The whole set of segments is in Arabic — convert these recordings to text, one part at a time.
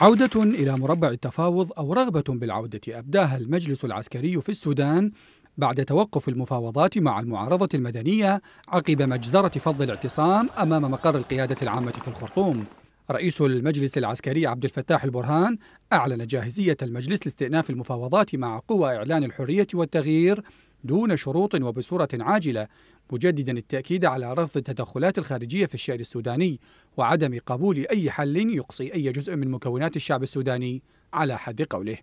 عودة إلى مربع التفاوض أو رغبة بالعودة أبداها المجلس العسكري في السودان بعد توقف المفاوضات مع المعارضة المدنية عقب مجزرة فض الاعتصام أمام مقر القيادة العامة في الخرطوم رئيس المجلس العسكري عبد الفتاح البرهان أعلن جاهزية المجلس لاستئناف المفاوضات مع قوى إعلان الحرية والتغيير دون شروط وبصورة عاجلة مجددا التأكيد على رفض التدخلات الخارجية في الشأن السوداني وعدم قبول أي حل يقصي أي جزء من مكونات الشعب السوداني على حد قوله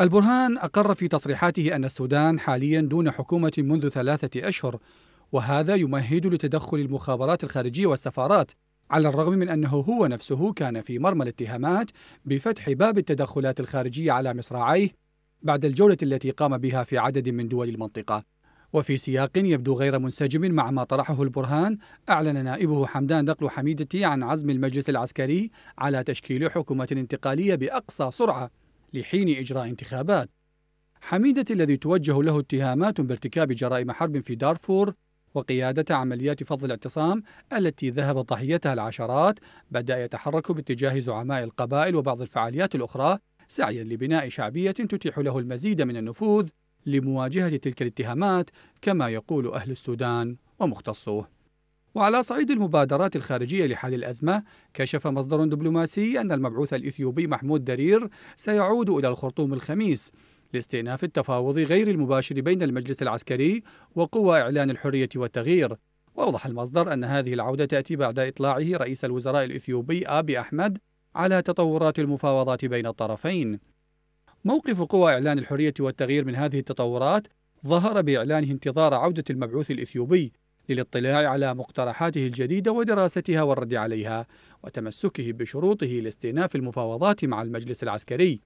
البرهان أقر في تصريحاته أن السودان حاليا دون حكومة منذ ثلاثة أشهر وهذا يمهد لتدخل المخابرات الخارجية والسفارات على الرغم من أنه هو نفسه كان في مرمى الاتهامات بفتح باب التدخلات الخارجية على مصراعيه بعد الجولة التي قام بها في عدد من دول المنطقة وفي سياق يبدو غير منسجم مع ما طرحه البرهان أعلن نائبه حمدان دقل حميدتي عن عزم المجلس العسكري على تشكيل حكومة انتقالية بأقصى سرعة لحين إجراء انتخابات حميدة الذي توجه له اتهامات بارتكاب جرائم حرب في دارفور وقيادة عمليات فض الاعتصام التي ذهب ضحيتها العشرات بدأ يتحرك باتجاه زعماء القبائل وبعض الفعاليات الأخرى سعيا لبناء شعبية تتيح له المزيد من النفوذ لمواجهة تلك الاتهامات كما يقول أهل السودان ومختصوه وعلى صعيد المبادرات الخارجية لحل الأزمة كشف مصدر دبلوماسي أن المبعوث الإثيوبي محمود درير سيعود إلى الخرطوم الخميس لاستئناف التفاوض غير المباشر بين المجلس العسكري وقوى إعلان الحرية والتغيير وأوضح المصدر أن هذه العودة تأتي بعد إطلاعه رئيس الوزراء الإثيوبي آبي أحمد على تطورات المفاوضات بين الطرفين. موقف قوى إعلان الحرية والتغيير من هذه التطورات ظهر بإعلانه انتظار عودة المبعوث الإثيوبي للاطلاع على مقترحاته الجديدة ودراستها والرد عليها، وتمسكه بشروطه لاستئناف المفاوضات مع المجلس العسكري.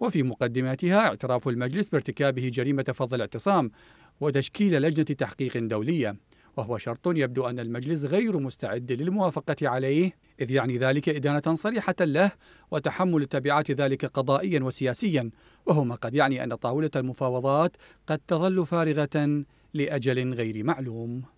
وفي مقدماتها اعتراف المجلس بارتكابه جريمة فض الاعتصام وتشكيل لجنة تحقيق دولية وهو شرط يبدو أن المجلس غير مستعد للموافقة عليه إذ يعني ذلك إدانة صريحة له وتحمل تبعات ذلك قضائيا وسياسيا وهو ما قد يعني أن طاولة المفاوضات قد تظل فارغة لأجل غير معلوم